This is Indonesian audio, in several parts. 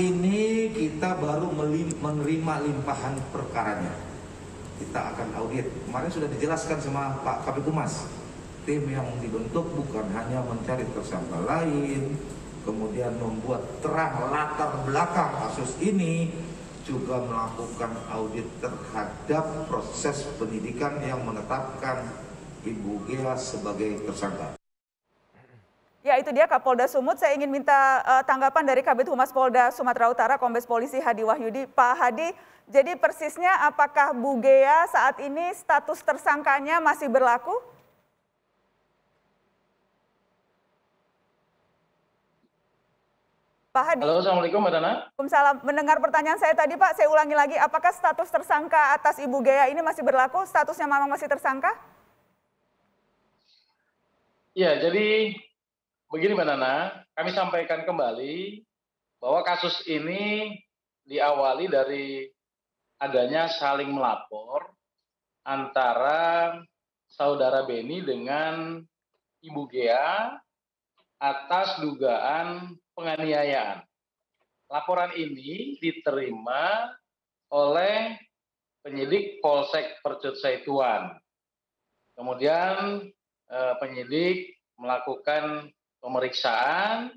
ini kita baru menerima limpahan perkaranya. Kita akan audit. Kemarin sudah dijelaskan sama Pak Kabit Humas. Tim yang dibentuk bukan hanya mencari tersangka lain, kemudian membuat terang latar belakang kasus ini, juga melakukan audit terhadap proses pendidikan yang menetapkan Ibu Gea sebagai tersangka. Ya itu dia Kapolda Sumut. Saya ingin minta uh, tanggapan dari Kabit Humas Polda Sumatera Utara Kombes Polisi Hadi Wahyudi. Pak Hadi, jadi persisnya apakah Bu saat ini status tersangkanya masih berlaku? Pak Hadi. Halo, Assalamualaikum Mbak Tana. Waalaikumsalam. Mendengar pertanyaan saya tadi Pak, saya ulangi lagi. Apakah status tersangka atas Ibu Gea ini masih berlaku? Statusnya memang masih tersangka? Ya, jadi begini Mbak Nana, kami sampaikan kembali bahwa kasus ini diawali dari adanya saling melapor antara saudara Beni dengan Ibu Gea atas dugaan penganiayaan. Laporan ini diterima oleh penyidik Polsek Percut Saituan. Kemudian eh, penyidik melakukan pemeriksaan,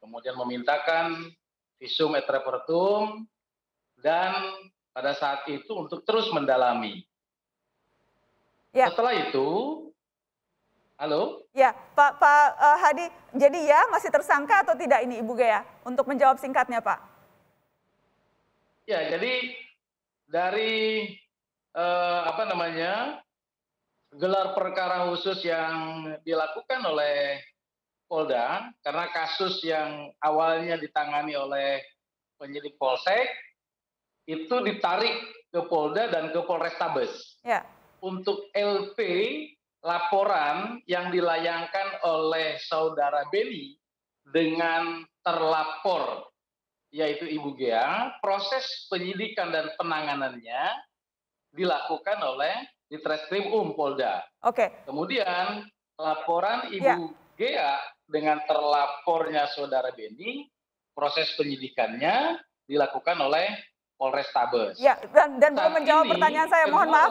kemudian memintakan visum et repertum, dan pada saat itu untuk terus mendalami. Ya. Setelah itu, halo? Ya, Pak, Pak uh, Hadi, jadi ya masih tersangka atau tidak ini Ibu Gaya? Untuk menjawab singkatnya Pak. Ya, jadi dari uh, apa namanya gelar perkara khusus yang dilakukan oleh Polda karena kasus yang awalnya ditangani oleh penyidik Polsek itu ditarik ke Polda dan ke Polrestabes. Ya. Untuk LP laporan yang dilayangkan oleh saudara Beni dengan terlapor yaitu Ibu Gea, proses penyidikan dan penanganannya dilakukan oleh Ditreskrim Um Polda. Oke. Okay. Kemudian laporan Ibu ya. Gea dengan terlapornya saudara Beni, proses penyidikannya dilakukan oleh Polrestabes. Ya, dan, dan belum menjawab ini, pertanyaan saya. Mohon maaf.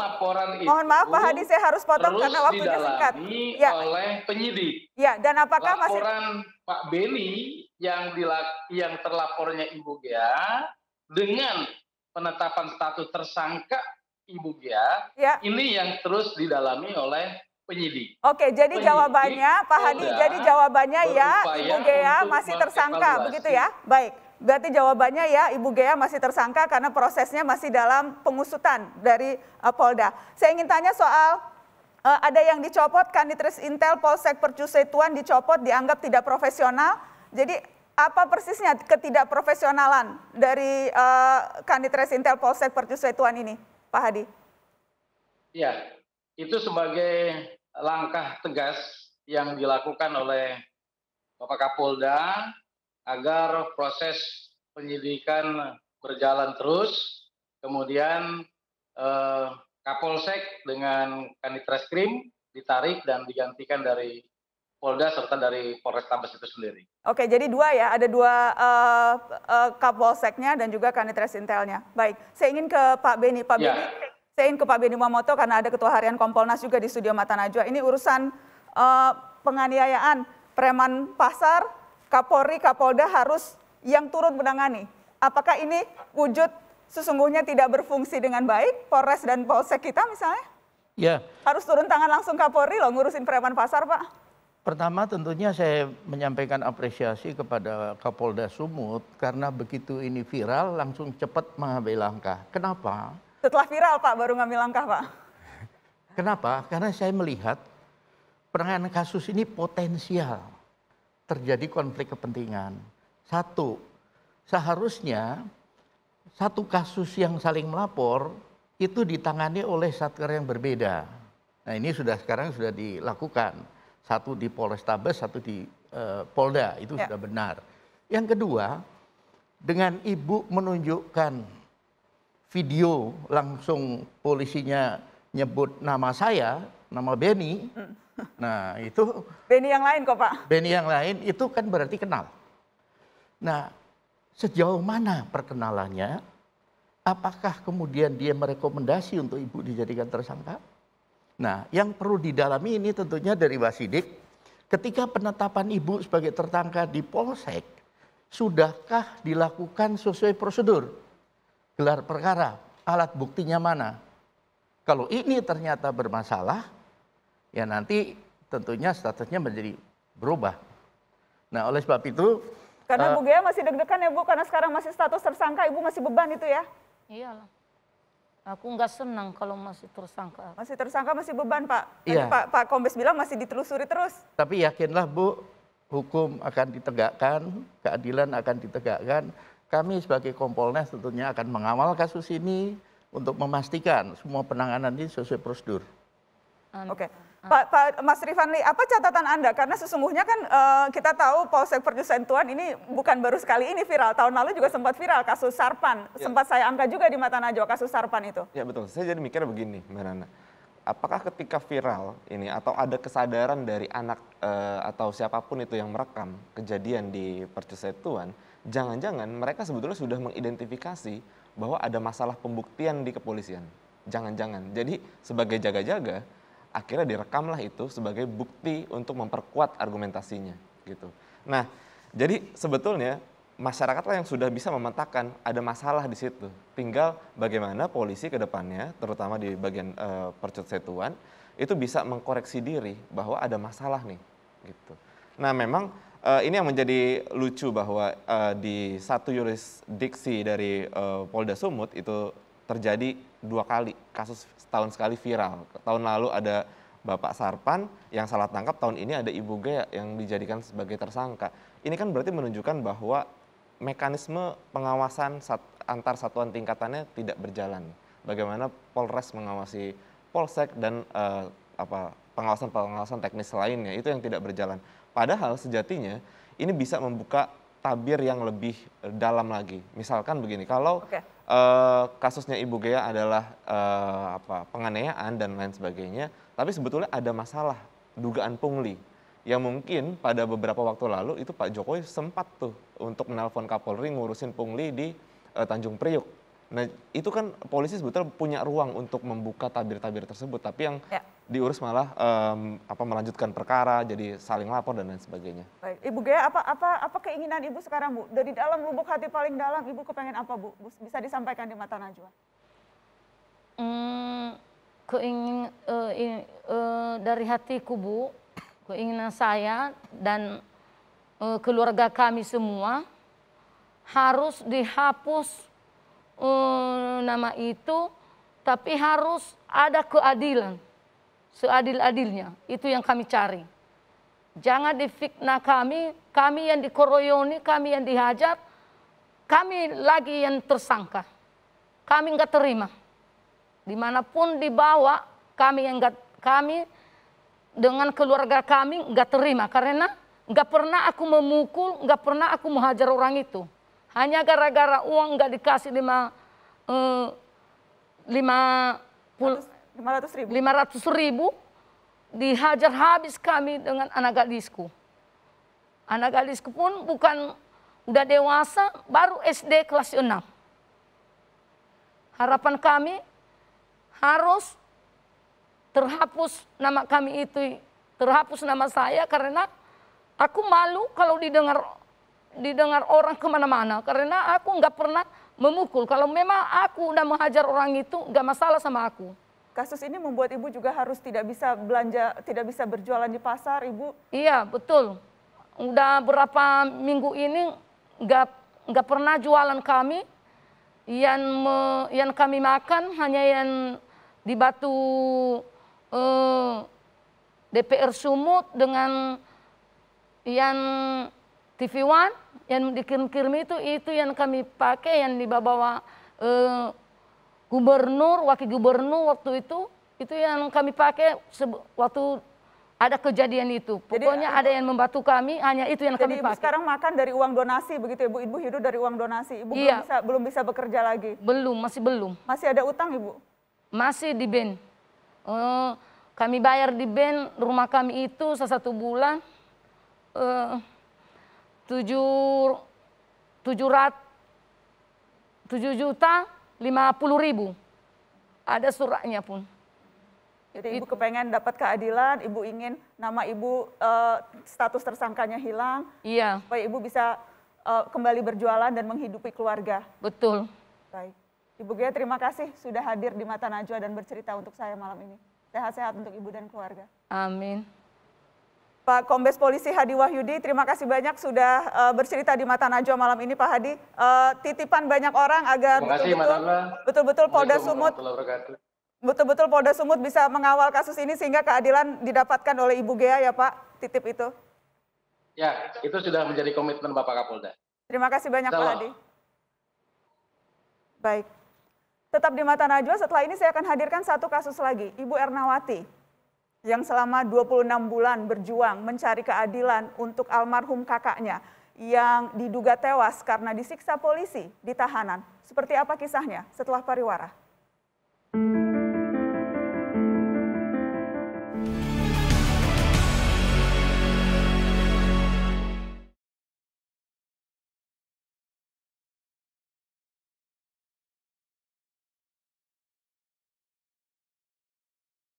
mohon maaf Pak Hadi, saya harus potong karena waktunya singkat. Ya. oleh penyidik. Ya, dan apakah laporan masih Pak Beni yang dilak yang terlapornya Ibu Gia dengan penetapan status tersangka Ibu Gia ya. ini yang terus didalami oleh penyidik. Oke, jadi penyidik, jawabannya Pak Hadi, jadi jawabannya ya Ibu Gea masih tersangka, begitu ya? Baik. Berarti jawabannya ya Ibu Gea masih tersangka karena prosesnya masih dalam pengusutan dari uh, Polda. Saya ingin tanya soal uh, ada yang dicopot Kanitres Intel Polsek Percusai Tuan dicopot dianggap tidak profesional. Jadi apa persisnya ketidakprofesionalan dari uh, eh, Kanitres Intel Polsek Percusai Tuan ini, Pak Hadi? Ya, itu sebagai langkah tegas yang dilakukan oleh Bapak Kapolda agar proses penyidikan berjalan terus. Kemudian eh, Kapolsek dengan Kanitreskrim ditarik dan digantikan dari Polda serta dari Polres Tambas itu sendiri. Oke, jadi dua ya, ada dua uh, uh, Kapolseknya dan juga Kanitres Intelnya. Baik, saya ingin ke Pak Beni. Pak ya. Beni, saya ingin ke Pak Beni Mamoto karena ada Ketua Harian Kompolnas juga di Studio Mata Najwa. Ini urusan uh, penganiayaan preman pasar, Kapolri, Kapolda harus yang turun menangani. Apakah ini wujud sesungguhnya tidak berfungsi dengan baik Polres dan Polsek kita misalnya? Ya. Harus turun tangan langsung Kapolri loh ngurusin preman pasar, Pak. Pertama tentunya saya menyampaikan apresiasi kepada Kapolda Sumut karena begitu ini viral langsung cepat mengambil langkah. Kenapa? Setelah viral Pak baru ngambil langkah Pak. Kenapa? Karena saya melihat penanganan kasus ini potensial terjadi konflik kepentingan. Satu, seharusnya satu kasus yang saling melapor itu ditangani oleh satker yang berbeda. Nah ini sudah sekarang sudah dilakukan. Satu di Polrestabes, satu di uh, Polda, itu ya. sudah benar. Yang kedua, dengan ibu menunjukkan video langsung polisinya nyebut nama saya, nama Benny. Mm. Nah, itu Benny yang lain kok, Pak. Benny yang lain itu kan berarti kenal. Nah, sejauh mana perkenalannya? Apakah kemudian dia merekomendasi untuk ibu dijadikan tersangka? Nah, yang perlu didalami ini tentunya dari wasidik. Ketika penetapan ibu sebagai tersangka di Polsek, sudahkah dilakukan sesuai prosedur? gelar perkara, alat buktinya mana. Kalau ini ternyata bermasalah, ya nanti tentunya statusnya menjadi berubah. Nah, oleh sebab itu karena uh, Bu Gaya masih deg-degan ya Bu, karena sekarang masih status tersangka, Ibu masih beban itu ya? Iyalah. Aku nggak senang kalau masih tersangka. Masih tersangka masih beban Pak. Tadi iya. Pak, Pak Kombes bilang masih ditelusuri terus. Tapi yakinlah Bu, hukum akan ditegakkan, keadilan akan ditegakkan kami sebagai Kompolnas tentunya akan mengawal kasus ini untuk memastikan semua penanganan ini sesuai prosedur. Oke. Okay. Pak, Pak Mas Rifanli, apa catatan Anda? Karena sesungguhnya kan uh, kita tahu Polsek Tuan ini bukan baru sekali ini viral. Tahun lalu juga sempat viral kasus Sarpan. Ya. Sempat saya angkat juga di Mata Najwa kasus Sarpan itu. Ya betul. Saya jadi mikir begini, Mbak Nana. Apakah ketika viral ini atau ada kesadaran dari anak uh, atau siapapun itu yang merekam kejadian di Tuan, jangan-jangan mereka sebetulnya sudah mengidentifikasi bahwa ada masalah pembuktian di kepolisian. Jangan-jangan. Jadi sebagai jaga-jaga, akhirnya direkamlah itu sebagai bukti untuk memperkuat argumentasinya, gitu. Nah, jadi sebetulnya masyarakatlah yang sudah bisa memetakan ada masalah di situ. Tinggal bagaimana polisi ke depannya, terutama di bagian e, eh, percusetuan, itu bisa mengkoreksi diri bahwa ada masalah nih, gitu. Nah, memang uh, ini yang menjadi lucu bahwa uh, di satu yurisdiksi dari uh, Polda Sumut itu terjadi dua kali kasus tahun sekali viral. Tahun lalu ada Bapak Sarpan yang salah tangkap, tahun ini ada Ibu Gaya yang dijadikan sebagai tersangka. Ini kan berarti menunjukkan bahwa mekanisme pengawasan sat antar satuan tingkatannya tidak berjalan. Bagaimana Polres mengawasi Polsek dan uh, apa pengawasan-pengawasan teknis lainnya itu yang tidak berjalan. Padahal sejatinya ini bisa membuka tabir yang lebih eh, dalam lagi. Misalkan begini, kalau okay. uh, eh, kasusnya Ibu Gea adalah uh, apa penganiayaan dan lain sebagainya, tapi sebetulnya ada masalah dugaan pungli yang mungkin pada beberapa waktu lalu itu Pak Jokowi sempat tuh untuk menelpon Kapolri ngurusin pungli di uh, Tanjung Priuk Nah, itu kan polisi sebetulnya punya ruang untuk membuka tabir-tabir tersebut, tapi yang ya. diurus malah um, apa melanjutkan perkara, jadi saling lapor dan lain sebagainya. Baik, Ibu Gaya, apa apa apa keinginan Ibu sekarang, Bu? Dari dalam lubuk hati paling dalam, Ibu kepengen apa, Bu? Bisa disampaikan di mata Najwa? Hmm, keingin uh, eh, in, uh, eh, dari hatiku, Bu, keinginan saya dan uh, keluarga kami semua harus dihapus Mm, nama itu, tapi harus ada keadilan. Seadil-adilnya, itu yang kami cari. Jangan difitnah kami, kami yang dikoroyoni, kami yang dihajar, kami lagi yang tersangka. Kami nggak terima. Dimanapun dibawa, kami yang nggak kami dengan keluarga kami nggak terima karena nggak pernah aku memukul, nggak pernah aku menghajar orang itu. Hanya gara-gara uang nggak dikasih lima eh, lima Lima ratus ribu dihajar habis kami dengan anak gadisku. Anak gadisku pun bukan udah dewasa, baru SD kelas 6. Harapan kami harus terhapus nama kami itu, terhapus nama saya karena aku malu kalau didengar didengar orang kemana-mana karena aku nggak pernah memukul. Kalau memang aku udah menghajar orang itu nggak masalah sama aku. Kasus ini membuat ibu juga harus tidak bisa belanja, tidak bisa berjualan di pasar, ibu. Iya betul. Udah berapa minggu ini nggak nggak pernah jualan kami. Yang me, yang kami makan hanya yang di batu eh, DPR Sumut dengan yang TV One yang dikirim-kirim itu itu yang kami pakai yang dibawa eh, gubernur, wakil gubernur waktu itu itu yang kami pakai waktu ada kejadian itu. Pokoknya Jadi, eh, ada yang membantu kami, hanya itu yang kami ibu pakai. sekarang makan dari uang donasi begitu Ibu? Ya, ibu hidup dari uang donasi. Ibu iya. belum bisa belum bisa bekerja lagi. Belum, masih belum. Masih ada utang Ibu? Masih di band. Uh, eh, kami bayar di band rumah kami itu satu bulan uh, tujuh tujuh rat tujuh juta lima puluh ribu ada suratnya pun. Jadi ibu kepengen dapat keadilan, ibu ingin nama ibu uh, status tersangkanya hilang, iya. supaya ibu bisa uh, kembali berjualan dan menghidupi keluarga. Betul. Baik, ibu Gia terima kasih sudah hadir di Mata Najwa dan bercerita untuk saya malam ini. Sehat-sehat untuk ibu dan keluarga. Amin. Pak Kombes Polisi Hadi Wahyudi, terima kasih banyak sudah uh, bercerita di Mata Najwa malam ini Pak Hadi. Uh, titipan banyak orang agar betul-betul Polda Sumut betul-betul Polda Sumut bisa mengawal kasus ini sehingga keadilan didapatkan oleh Ibu Gea ya Pak, titip itu. Ya, itu sudah menjadi komitmen Bapak Kapolda. Terima kasih banyak Salah. Pak Hadi. Baik. Tetap di Mata Najwa, setelah ini saya akan hadirkan satu kasus lagi, Ibu Ernawati yang selama 26 bulan berjuang mencari keadilan untuk almarhum kakaknya yang diduga tewas karena disiksa polisi di tahanan. Seperti apa kisahnya setelah pariwara? Thank you.